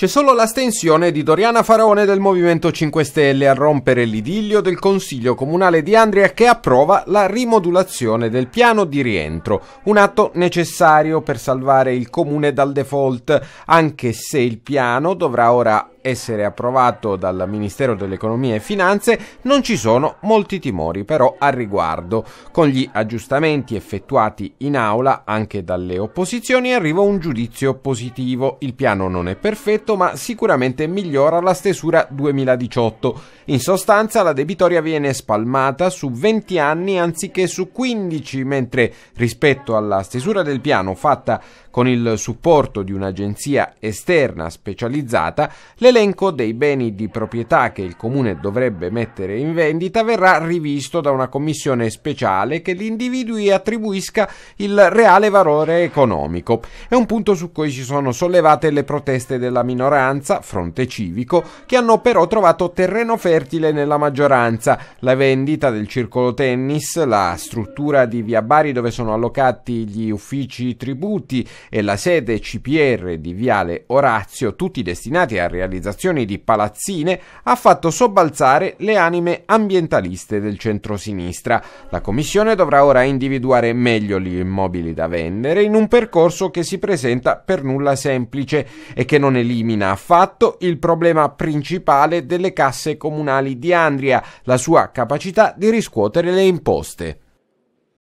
C'è solo l'astensione di Doriana Faraone del Movimento 5 Stelle a rompere l'idillio del Consiglio Comunale di Andria che approva la rimodulazione del piano di rientro, un atto necessario per salvare il comune dal default, anche se il piano dovrà ora essere approvato dal Ministero dell'Economia e Finanze non ci sono molti timori però al riguardo. Con gli aggiustamenti effettuati in aula anche dalle opposizioni arriva un giudizio positivo. Il piano non è perfetto ma sicuramente migliora la stesura 2018. In sostanza la debitoria viene spalmata su 20 anni anziché su 15 mentre rispetto alla stesura del piano fatta con il supporto di un'agenzia esterna specializzata le L'elenco dei beni di proprietà che il comune dovrebbe mettere in vendita verrà rivisto da una commissione speciale che gli individui attribuisca il reale valore economico. È un punto su cui si sono sollevate le proteste della minoranza, fronte civico, che hanno però trovato terreno fertile nella maggioranza. La vendita del circolo tennis, la struttura di via Bari dove sono allocati gli uffici tributi e la sede CPR di viale Orazio, tutti destinati a realizzare privatizzazioni di palazzine ha fatto sobbalzare le anime ambientaliste del centrosinistra. La Commissione dovrà ora individuare meglio gli immobili da vendere in un percorso che si presenta per nulla semplice e che non elimina affatto il problema principale delle casse comunali di Andria, la sua capacità di riscuotere le imposte.